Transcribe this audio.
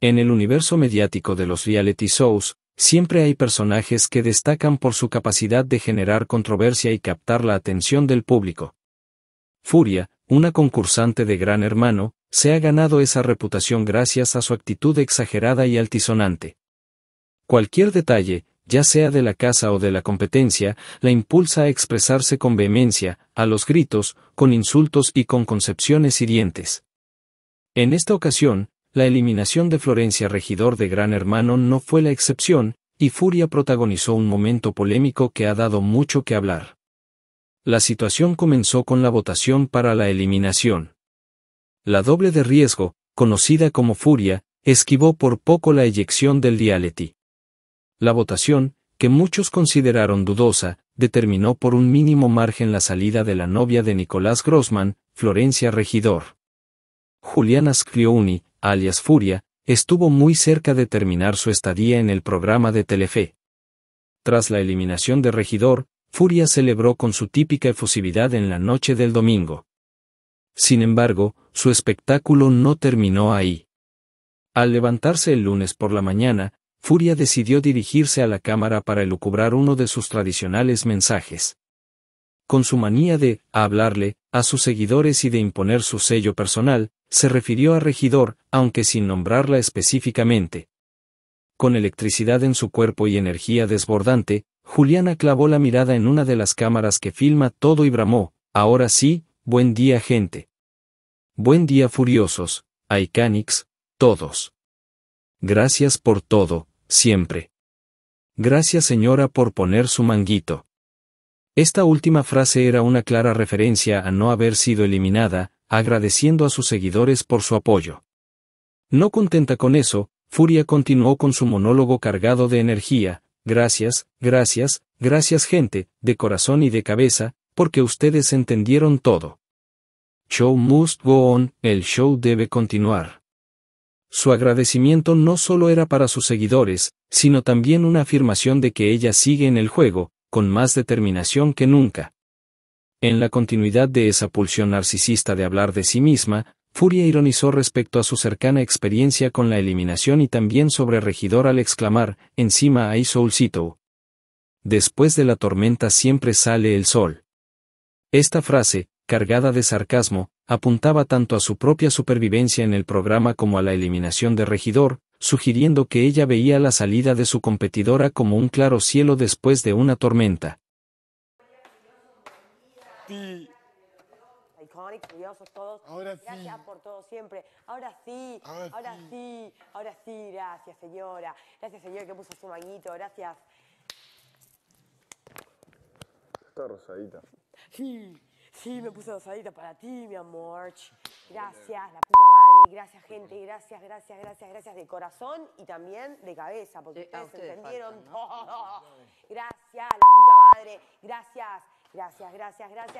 En el universo mediático de los reality shows, siempre hay personajes que destacan por su capacidad de generar controversia y captar la atención del público. Furia, una concursante de Gran Hermano, se ha ganado esa reputación gracias a su actitud exagerada y altisonante. Cualquier detalle, ya sea de la casa o de la competencia, la impulsa a expresarse con vehemencia, a los gritos, con insultos y con concepciones hirientes. En esta ocasión, la eliminación de Florencia Regidor de Gran Hermano no fue la excepción, y Furia protagonizó un momento polémico que ha dado mucho que hablar. La situación comenzó con la votación para la eliminación. La doble de riesgo, conocida como Furia, esquivó por poco la eyección del dialeti. La votación, que muchos consideraron dudosa, determinó por un mínimo margen la salida de la novia de Nicolás Grossman, Florencia Regidor. Juliana alias Furia, estuvo muy cerca de terminar su estadía en el programa de Telefe. Tras la eliminación de Regidor, Furia celebró con su típica efusividad en la noche del domingo. Sin embargo, su espectáculo no terminó ahí. Al levantarse el lunes por la mañana, Furia decidió dirigirse a la cámara para elucubrar uno de sus tradicionales mensajes. Con su manía de hablarle, a sus seguidores y de imponer su sello personal, se refirió a regidor, aunque sin nombrarla específicamente. Con electricidad en su cuerpo y energía desbordante, Juliana clavó la mirada en una de las cámaras que filma todo y bramó, ahora sí, buen día gente. Buen día furiosos, Iconics, todos. Gracias por todo, siempre. Gracias señora por poner su manguito. Esta última frase era una clara referencia a no haber sido eliminada, agradeciendo a sus seguidores por su apoyo. No contenta con eso, Furia continuó con su monólogo cargado de energía, gracias, gracias, gracias gente, de corazón y de cabeza, porque ustedes entendieron todo. Show must go on, el show debe continuar. Su agradecimiento no solo era para sus seguidores, sino también una afirmación de que ella sigue en el juego, con más determinación que nunca. En la continuidad de esa pulsión narcisista de hablar de sí misma, Furia ironizó respecto a su cercana experiencia con la eliminación y también sobre Regidor al exclamar, encima hay solcito. Después de la tormenta siempre sale el sol. Esta frase, cargada de sarcasmo, apuntaba tanto a su propia supervivencia en el programa como a la eliminación de Regidor, sugiriendo que ella veía la salida de su competidora como un claro cielo después de una tormenta. Gracias por todo siempre. Ahora sí, ahora, ahora sí. ahora sí, gracias señora. Gracias señor que puso su manguito, gracias. Está rosadita. Sí. Sí, me puse dosadita para ti, mi amor. Gracias, la puta madre. Gracias, gente. Gracias, gracias, gracias, gracias de corazón y también de cabeza, porque ah, ustedes, entendieron todo. Gracias, la puta madre. Gracias, gracias, gracias, gracias.